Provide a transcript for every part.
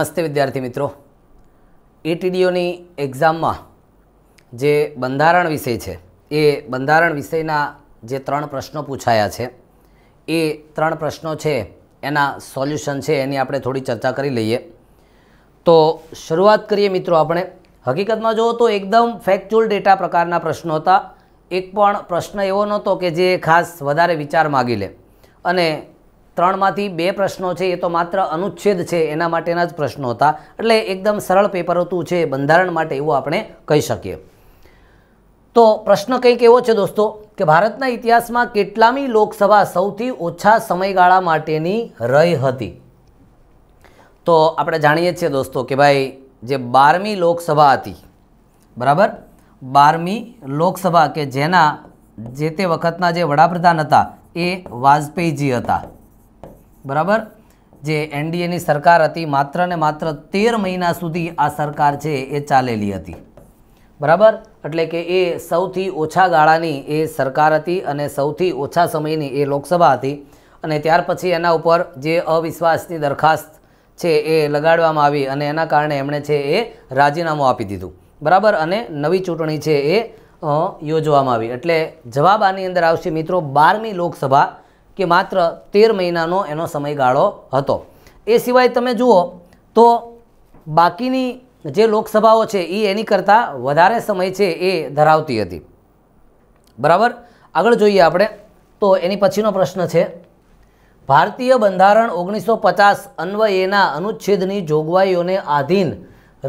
નમસ્તે વિદ્યાર્થી મિત્રો એટીડીઓની એક્ઝામમાં જે બંધારણ વિષય છે એ બંધારણ વિષયના જે ત્રણ પ્રશ્નો પૂછાયા છે એ ત્રણ પ્રશ્નો છે એના સોલ્યુશન છે એની આપણે થોડી ચર્ચા કરી લઈએ તો શરૂઆત કરીએ મિત્રો આપણે હકીકતમાં જુઓ તો એકદમ ફેક્ચ્યુઅલ ડેટા પ્રકારના પ્રશ્નો હતા એક પણ પ્રશ્ન એવો નહોતો કે જે ખાસ વધારે વિચાર માગી લે અને ત્રણમાંથી બે પ્રશ્નો છે એ તો માત્ર અનુચ્છેદ છે એના માટેના જ પ્રશ્નો હતા એટલે એકદમ સરળ પેપર હતું છે બંધારણ માટે એવું આપણે કહી શકીએ તો પ્રશ્ન કંઈક એવો છે દોસ્તો કે ભારતના ઇતિહાસમાં કેટલામી લોકસભા સૌથી ઓછા સમયગાળા માટેની રહી હતી તો આપણે જાણીએ છીએ દોસ્તો કે ભાઈ જે બારમી લોકસભા હતી બરાબર બારમી લોકસભા કે જેના જે તે વખતના જે વડાપ્રધાન હતા એ વાજપેયીજી હતા બરાબર જે એનડીએની સરકાર હતી માત્ર ને માત્ર તેર મહિના સુધી આ સરકાર છે એ ચાલેલી હતી બરાબર એટલે કે એ સૌથી ઓછા ગાળાની એ સરકાર હતી અને સૌથી ઓછા સમયની એ લોકસભા હતી અને ત્યાર પછી એના ઉપર જે અવિશ્વાસની દરખાસ્ત છે એ લગાડવામાં આવી અને એના કારણે એમણે છે એ રાજીનામું આપી દીધું બરાબર અને નવી ચૂંટણી છે એ યોજવામાં આવી એટલે જવાબ આની અંદર આવશે મિત્રો બારમી લોકસભા કે માત્ર તેર મહિનાનો એનો સમયગાળો હતો એ સિવાય તમે જુઓ તો બાકીની જે લોકસભાઓ છે એ એની કરતાં વધારે સમય છે એ ધરાવતી હતી બરાબર આગળ જોઈએ આપણે તો એની પછીનો પ્રશ્ન છે ભારતીય બંધારણ ઓગણીસો પચાસ અન્વયેના અનુચ્છેદની જોગવાઈઓને આધીન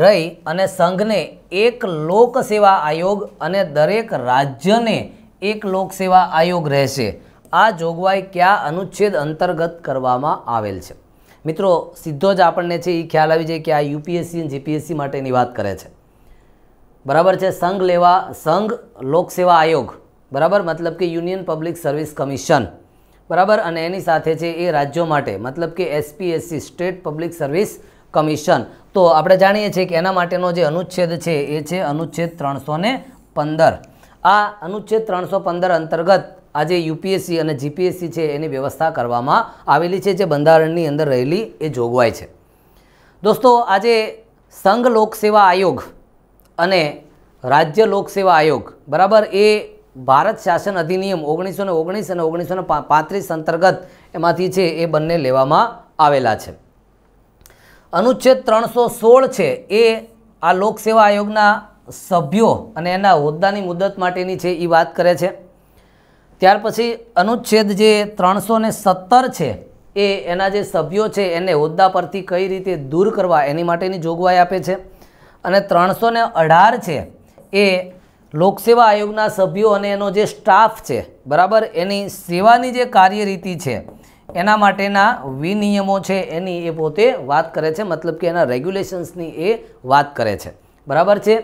રહી અને સંઘને એક લોકસેવા આયોગ અને દરેક રાજ્યને એક લોકસેવા આયોગ રહેશે આ જોગવાઈ કયા અનુચ્છેદ અંતર્ગત કરવામાં આવેલ છે મિત્રો સીધો જ આપણને છે એ ખ્યાલ આવી જાય કે આ યુપીએસસી અને જીપીએસસી માટેની વાત કરે છે બરાબર છે સંઘ લેવા સંઘ લોકસેવા આયોગ બરાબર મતલબ કે યુનિયન પબ્લિક સર્વિસ કમિશન બરાબર અને એની સાથે છે એ રાજ્યો માટે મતલબ કે SPSC state public service commission તો આપણે જાણીએ છીએ કે એના માટેનો જે અનુચ્છેદ છે એ છે અનુચ્છેદ ત્રણસો પંદર આ અનુચ્છેદ ત્રણસો પંદર અંતર્ગત આજે યુપીએસસી અને જીપીએસસી છે એની વ્યવસ્થા કરવામાં આવેલી છે જે બંધારણની અંદર રહેલી એ જોગવાઈ છે દોસ્તો આજે સંઘ લોકસેવા આયોગ અને રાજ્ય લોકસેવા આયોગ બરાબર એ ભારત શાસન અધિનિયમ ઓગણીસો ને ઓગણીસ અને ઓગણીસો ને પાંત્રીસ અંતર્ગત એમાંથી છે એ બંને લેવામાં આવેલા છે અનુચ્છેદ ત્રણસો સોળ છે એ આ લોકસેવા આયોગના સભ્યો અને એના હોદ્દાની મુદત માટેની છે એ વાત કરે છે ત્યાર પછી અનુચ્છેદ જે ત્રણસો ને સત્તર છે એ એના જે સભ્યો છે એને હોદ્દા પરથી કઈ રીતે દૂર કરવા એની માટેની જોગવાઈ આપે છે અને ત્રણસો અઢાર છે એ લોકસેવા આયોગના સભ્યો અને એનો જે સ્ટાફ છે બરાબર એની સેવાની જે કાર્યરીતિ છે એના માટેના વિનિયમો છે એની એ પોતે વાત કરે છે મતલબ કે એના રેગ્યુલેશન્સની એ વાત કરે છે બરાબર છે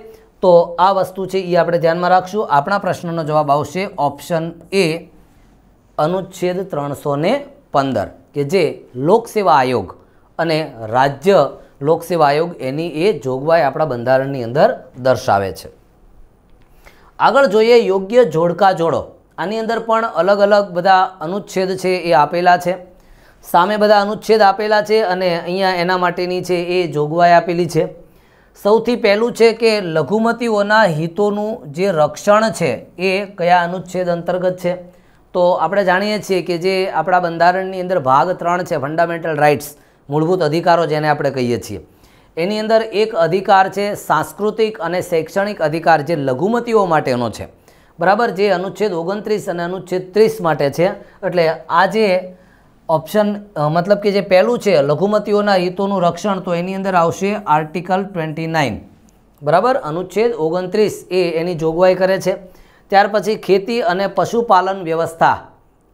તો આ વસ્તુ છે એ આપણે ધ્યાનમાં રાખશું આપણા પ્રશ્નનો જવાબ આવશે ઓપ્શન એ અનુચ્છેદ ત્રણસો પંદર કે જે લોકસેવા આયોગ અને રાજ્ય લોકસેવા આયોગ એની એ જોગવાઈ આપણા બંધારણની અંદર દર્શાવે છે આગળ જોઈએ યોગ્ય જોડકા જોડો આની અંદર પણ અલગ અલગ બધા અનુચ્છેદ છે એ આપેલા છે સામે બધા અનુચ્છેદ આપેલા છે અને અહીંયા એના માટેની છે એ જોગવાઈ આપેલી છે સૌથી પહેલું છે કે લઘુમતીઓના હિતોનું જે રક્ષણ છે એ કયા અનુચ્છેદ અંતર્ગત છે તો આપણે જાણીએ છીએ કે જે આપણા બંધારણની અંદર ભાગ ત્રણ છે ફંડામેન્ટલ રાઇટ્સ મૂળભૂત અધિકારો જેને આપણે કહીએ છીએ એની અંદર એક અધિકાર છે સાંસ્કૃતિક અને શૈક્ષણિક અધિકાર જે લઘુમતીઓ માટેનો છે બરાબર જે અનુચ્છેદ ઓગણત્રીસ અને અનુચ્છેદ ત્રીસ માટે છે એટલે આજે ઓપ્શન મતલબ કે જે પહેલું છે લઘુમતીઓના હિતોનું રક્ષણ તો એની અંદર આવશે આર્ટિકલ ટ્વેન્ટી નાઇન બરાબર અનુચ્છેદ ઓગણત્રીસ એ એની જોગવાઈ કરે છે ત્યાર પછી ખેતી અને પશુપાલન વ્યવસ્થા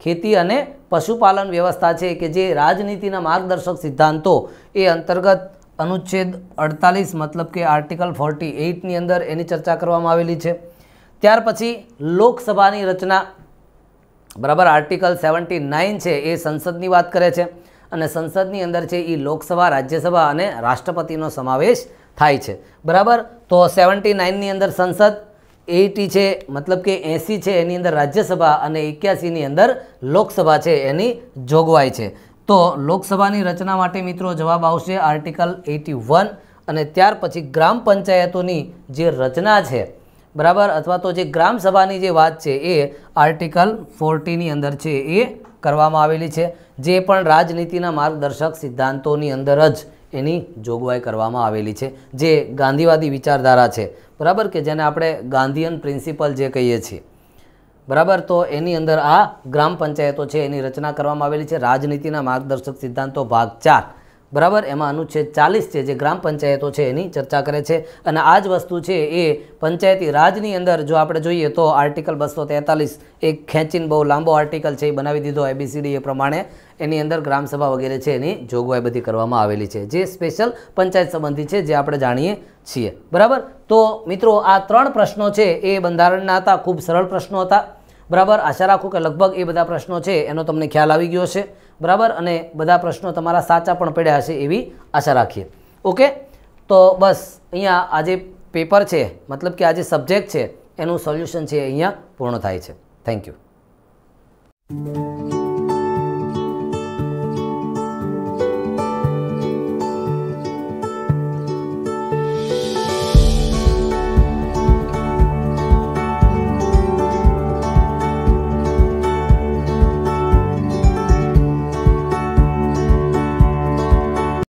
ખેતી અને પશુપાલન વ્યવસ્થા છે કે જે રાજનીતિના માર્ગદર્શક સિદ્ધાંતો એ અંતર્ગત અનુચ્છેદ અડતાલીસ મતલબ કે આર્ટિકલ ફોર્ટી એઇટની અંદર એની ચર્ચા કરવામાં આવેલી છે ત્યાર પછી લોકસભાની રચના બરાબર આર્ટિકલ સેવન્ટી નાઇન છે એ સંસદની વાત કરે છે અને સંસદની અંદર છે એ લોકસભા રાજ્યસભા અને રાષ્ટ્રપતિનો સમાવેશ થાય છે બરાબર તો સેવન્ટી નાઇનની અંદર સંસદ એટી છે મતલબ કે એંસી છે એની અંદર રાજ્યસભા અને એક્યાસીની અંદર લોકસભા છે એની જોગવાઈ છે તો લોકસભાની રચના માટે મિત્રો જવાબ આવશે આર્ટિકલ એટી અને ત્યાર પછી ગ્રામ પંચાયતોની જે રચના છે બરાબર અથવા તો જે ગ્રામ સભાની જે વાત છે એ આર્ટિકલ ફોર્ટીની અંદર છે એ કરવામાં આવેલી છે જે પણ રાજનીતિના માર્ગદર્શક સિદ્ધાંતોની અંદર જ એની જોગવાઈ કરવામાં આવેલી છે જે ગાંધીવાદી વિચારધારા છે બરાબર કે જેને આપણે ગાંધીયન પ્રિન્સિપલ જે કહીએ છીએ બરાબર તો એની અંદર આ ગ્રામ પંચાયતો છે એની રચના કરવામાં આવેલી છે રાજનીતિના માર્ગદર્શક સિદ્ધાંતો ભાગ ચાર બરાબર એમાં અનુચ્છેદ ચાલીસ છે જે ગ્રામ પંચાયતો છે એની ચર્ચા કરે છે અને આ જ વસ્તુ છે એ પંચાયતી રાજની અંદર જો આપણે જોઈએ તો આર્ટિકલ બસો તેતાલીસ એક ખેંચીને બહુ લાંબો આર્ટિકલ છે એ બનાવી દીધો એબીસીડી એ પ્રમાણે એની અંદર ગ્રામસભા વગેરે છે એની જોગવાઈ બધી કરવામાં આવેલી છે જે સ્પેશિયલ પંચાયત સંબંધી છે જે આપણે જાણીએ છીએ બરાબર તો મિત્રો આ ત્રણ પ્રશ્નો છે એ બંધારણના હતા ખૂબ સરળ પ્રશ્નો હતા બરાબર આશા રાખું કે લગભગ એ બધા પ્રશ્નો છે એનો તમને ખ્યાલ આવી ગયો છે બરાબર અને બધા પ્રશ્નો તમારા સાચા પણ પડ્યા હશે એવી આશા રાખીએ ઓકે તો બસ અહીંયા આજે પેપર છે મતલબ કે આજે સબ્જેક્ટ છે એનું સોલ્યુશન છે અહીંયા પૂર્ણ થાય છે થેન્ક યુ